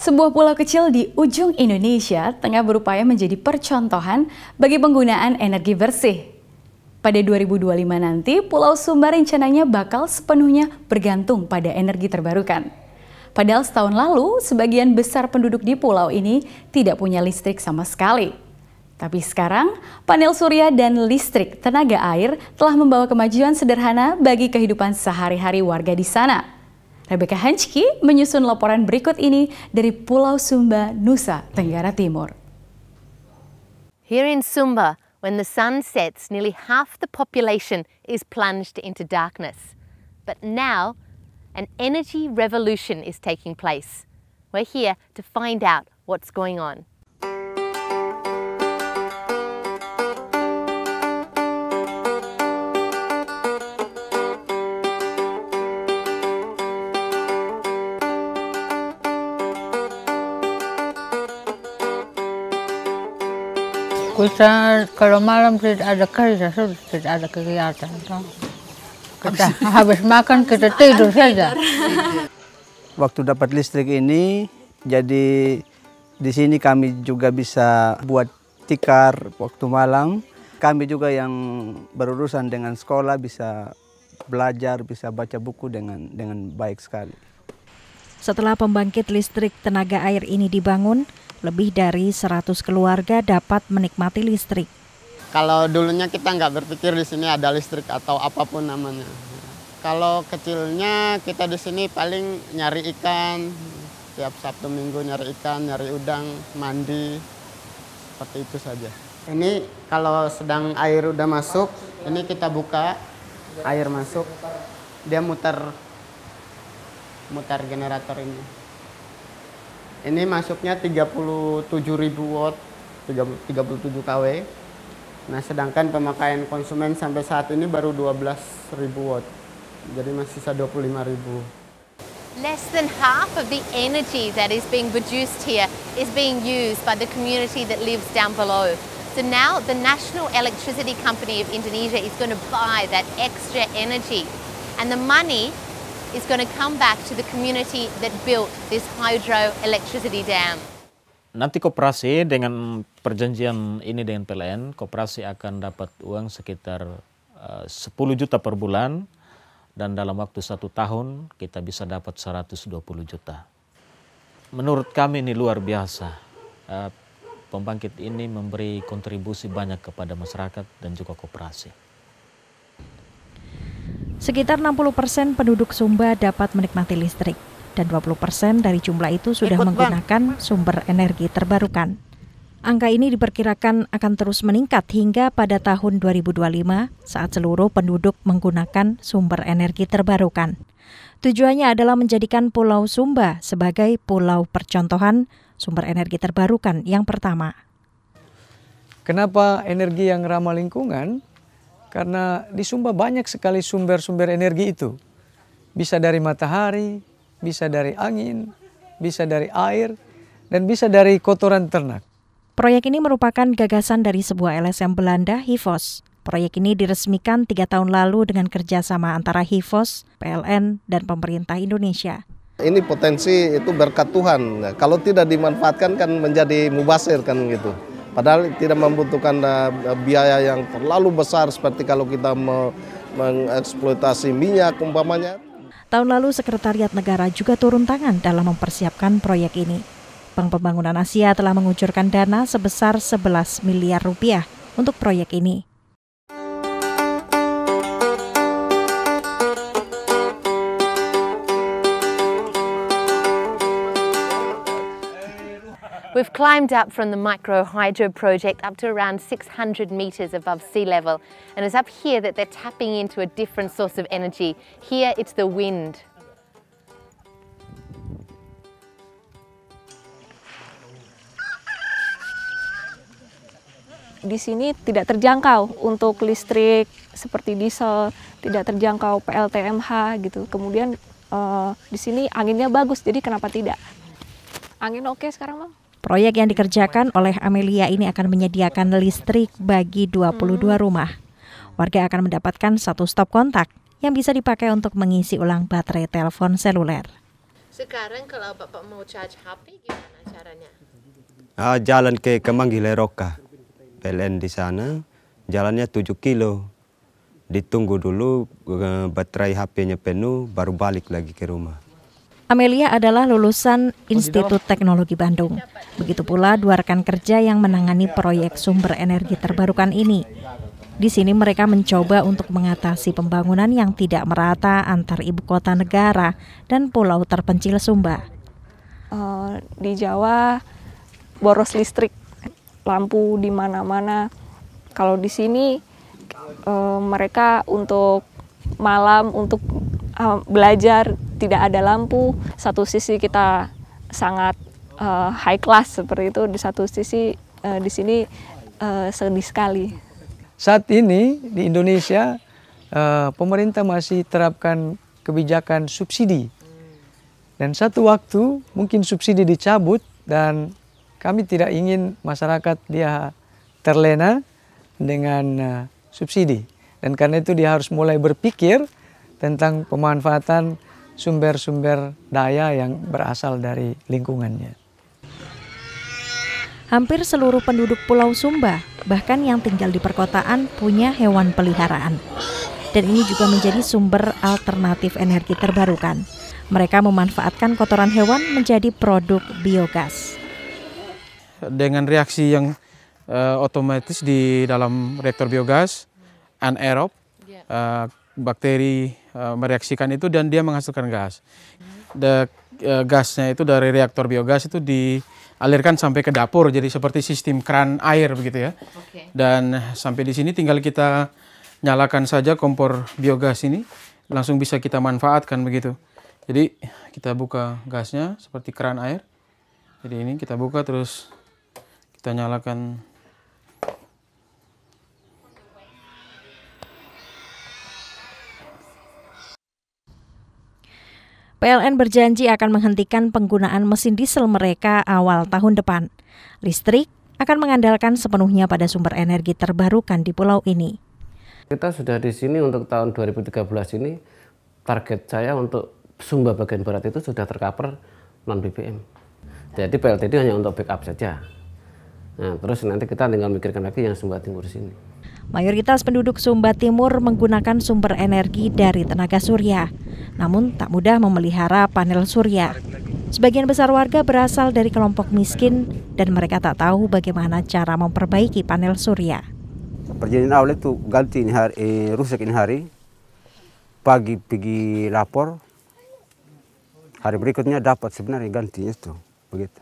Sebuah pulau kecil di ujung Indonesia tengah berupaya menjadi percontohan bagi penggunaan energi bersih. Pada 2025 nanti, Pulau Sumba rencananya bakal sepenuhnya bergantung pada energi terbarukan. Padahal setahun lalu, sebagian besar penduduk di pulau ini tidak punya listrik sama sekali. Tapi sekarang, panel surya dan listrik tenaga air telah membawa kemajuan sederhana bagi kehidupan sehari-hari warga di sana. Rebecca Hanchki menyusun laporan berikut ini dari Pulau Sumba, Nusa Tenggara Timur. Here in Sumba, when the sun sets, nearly half the population is plunged into darkness. But now, an energy revolution is taking place. We're here to find out what's going on. Kita kalau malam tidak ada kerja, sudah tidak ada kegiatan. Kita habis makan kita tidur saja. Waktu dapat listrik ini, jadi di sini kami juga bisa buat tikar waktu malam. Kami juga yang berurusan dengan sekolah bisa belajar, bisa baca buku dengan dengan baik sekali. Setelah pembangkit listrik tenaga air ini dibangun, lebih dari 100 keluarga dapat menikmati listrik. Kalau dulunya kita nggak berpikir di sini ada listrik atau apapun namanya. Kalau kecilnya kita di sini paling nyari ikan, tiap Sabtu Minggu nyari ikan, nyari udang, mandi, seperti itu saja. Ini kalau sedang air udah masuk, ini kita buka, air masuk, dia muter, muter generator ini. Ini masuknya 37.000 watt, 37 kW. Nah, sedangkan pemakaian konsumen sampai saat ini baru 12.000 watt. Jadi masih sisa ribu. Less than half of the energy that is being produced here is being used by the community that lives down below. So now the National Electricity Company of Indonesia is going to buy that extra energy. And the money is going to come back to the community that built this hydroelectricity dam. Nanti koperasi dengan perjanjian ini dengan PLN, koperasi akan dapat uang sekitar eh, uh, 10 juta per bulan dan dalam waktu satu tahun kita bisa dapat 120 juta. Menurut kami ini luar biasa. Uh, pembangkit ini memberi kontribusi banyak kepada masyarakat dan juga koperasi. Sekitar 60% persen penduduk Sumba dapat menikmati listrik dan 20% persen dari jumlah itu sudah Ikut menggunakan bang. sumber energi terbarukan. Angka ini diperkirakan akan terus meningkat hingga pada tahun 2025 saat seluruh penduduk menggunakan sumber energi terbarukan. Tujuannya adalah menjadikan Pulau Sumba sebagai pulau percontohan sumber energi terbarukan yang pertama. Kenapa energi yang ramah lingkungan? Karena di Sumba banyak sekali sumber-sumber energi itu. Bisa dari matahari, bisa dari angin, bisa dari air, dan bisa dari kotoran ternak. Proyek ini merupakan gagasan dari sebuah LSM Belanda, HIVOS. Proyek ini diresmikan tiga tahun lalu dengan kerjasama antara HIVOS, PLN, dan pemerintah Indonesia. Ini potensi itu berkat Tuhan. Kalau tidak dimanfaatkan kan menjadi mubasir kan gitu. Padahal tidak membutuhkan eh, biaya yang terlalu besar seperti kalau kita mengeksploitasi minyak umpamanya. Tahun lalu Sekretariat Negara juga turun tangan dalam mempersiapkan proyek ini. Bank Pembangunan Asia telah mengucurkan dana sebesar 11 miliar rupiah untuk proyek ini. We've climbed up from the Micro Hydro project up to around 600 meters above sea level and it's up here that they're tapping into a different source of energy. Here it's the wind. Di sini tidak terjangkau untuk listrik seperti diesel, tidak terjangkau PLTMH gitu. Kemudian uh, di sini anginnya bagus, jadi kenapa tidak? Angin oke okay sekarang, Bang? Proyek yang dikerjakan oleh Amelia ini akan menyediakan listrik bagi 22 rumah. Warga akan mendapatkan satu stop kontak yang bisa dipakai untuk mengisi ulang baterai telepon seluler. Sekarang kalau Bapak mau charge HP gimana caranya? Ah, jalan ke Kemang Leroka. PLN di sana jalannya 7 kilo. Ditunggu dulu eh, baterai HP-nya penuh baru balik lagi ke rumah. Amelia adalah lulusan Institut Teknologi Bandung. Begitu pula dua rekan kerja yang menangani proyek sumber energi terbarukan ini. Di sini mereka mencoba untuk mengatasi pembangunan yang tidak merata antar ibu kota negara dan pulau terpencil Sumba. Eh, di Jawa boros listrik, lampu di mana-mana. Kalau di sini eh, mereka untuk malam untuk uh, belajar tidak ada lampu satu sisi kita sangat uh, high class seperti itu di satu sisi uh, di sini uh, sedih sekali saat ini di Indonesia uh, pemerintah masih terapkan kebijakan subsidi dan satu waktu mungkin subsidi dicabut dan kami tidak ingin masyarakat dia terlena dengan uh, subsidi. Dan karena itu dia harus mulai berpikir tentang pemanfaatan sumber-sumber daya yang berasal dari lingkungannya. Hampir seluruh penduduk Pulau Sumba, bahkan yang tinggal di perkotaan, punya hewan peliharaan. Dan ini juga menjadi sumber alternatif energi terbarukan. Mereka memanfaatkan kotoran hewan menjadi produk biogas. Dengan reaksi yang uh, otomatis di dalam reaktor biogas, anaerob, uh, bakteri Eh, mereaksikan itu dan dia menghasilkan gas. The, uh, gasnya itu dari reaktor biogas itu dialirkan sampai ke dapur, jadi seperti sistem keran air begitu ya. Okay. Dan sampai di sini tinggal kita nyalakan saja kompor biogas ini, langsung bisa kita manfaatkan begitu. Jadi kita buka gasnya seperti keran air. Jadi ini kita buka terus kita nyalakan PLN berjanji akan menghentikan penggunaan mesin diesel mereka awal tahun depan. Listrik akan mengandalkan sepenuhnya pada sumber energi terbarukan di pulau ini. Kita sudah di sini untuk tahun 2013 ini target saya untuk Sumba bagian barat itu sudah tercover non BBM. Jadi PLTD hanya untuk backup saja. Nah, terus nanti kita tinggal mikirkan lagi yang Sumba Timur sini. Mayoritas penduduk Sumba Timur menggunakan sumber energi dari tenaga surya namun tak mudah memelihara panel surya. Sebagian besar warga berasal dari kelompok miskin dan mereka tak tahu bagaimana cara memperbaiki panel surya. Perjanjian awal itu ganti ini hari, eh, rusak ini hari, pagi pergi lapor, hari berikutnya dapat sebenarnya gantinya itu, begitu.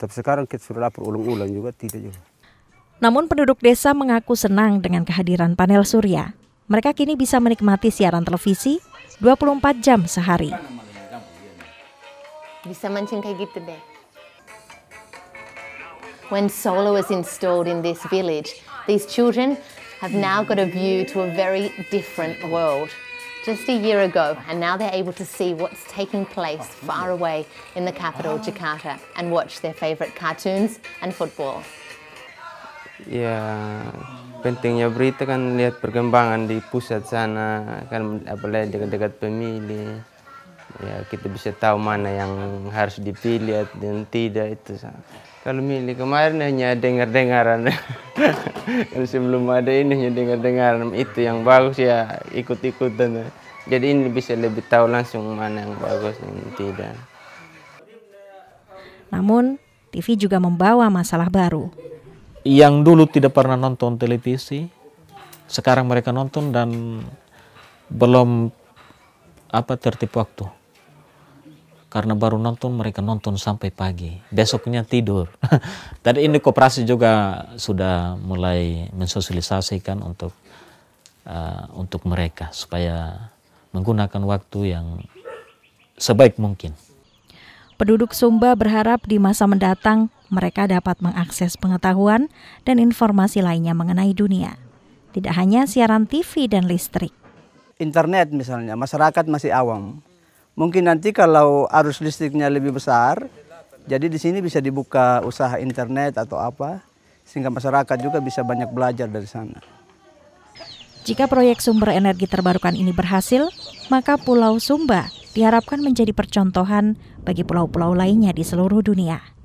Tapi sekarang kita sudah lapor ulang-ulang juga tidak juga. Namun penduduk desa mengaku senang dengan kehadiran panel surya. Mereka kini bisa menikmati siaran televisi 24 jam sehari. Bisa mancing kayak gitu deh. When solar was installed in this village, these children have now got a view to a very different world. Just a year ago, and now they're able to see what's taking place far away in the capital, Jakarta, and watch their favorite cartoons and football ya pentingnya berita kan lihat perkembangan di pusat sana kan apalagi dekat-dekat pemilih ya kita bisa tahu mana yang harus dipilih dan tidak itu kalau milih kemarin hanya dengar-dengaran kalau sebelum ada ini hanya dengar-dengaran itu yang bagus ya ikut-ikutan jadi ini bisa lebih tahu langsung mana yang bagus dan tidak namun TV juga membawa masalah baru yang dulu tidak pernah nonton televisi sekarang mereka nonton dan belum apa tertib waktu karena baru nonton mereka nonton sampai pagi besoknya tidur tadi ini koperasi juga sudah mulai mensosialisasikan untuk uh, untuk mereka supaya menggunakan waktu yang sebaik mungkin Penduduk Sumba berharap di masa mendatang mereka dapat mengakses pengetahuan dan informasi lainnya mengenai dunia. Tidak hanya siaran TV dan listrik. Internet misalnya, masyarakat masih awam. Mungkin nanti kalau arus listriknya lebih besar, jadi di sini bisa dibuka usaha internet atau apa, sehingga masyarakat juga bisa banyak belajar dari sana. Jika proyek sumber energi terbarukan ini berhasil, maka Pulau Sumba diharapkan menjadi percontohan bagi pulau-pulau lainnya di seluruh dunia.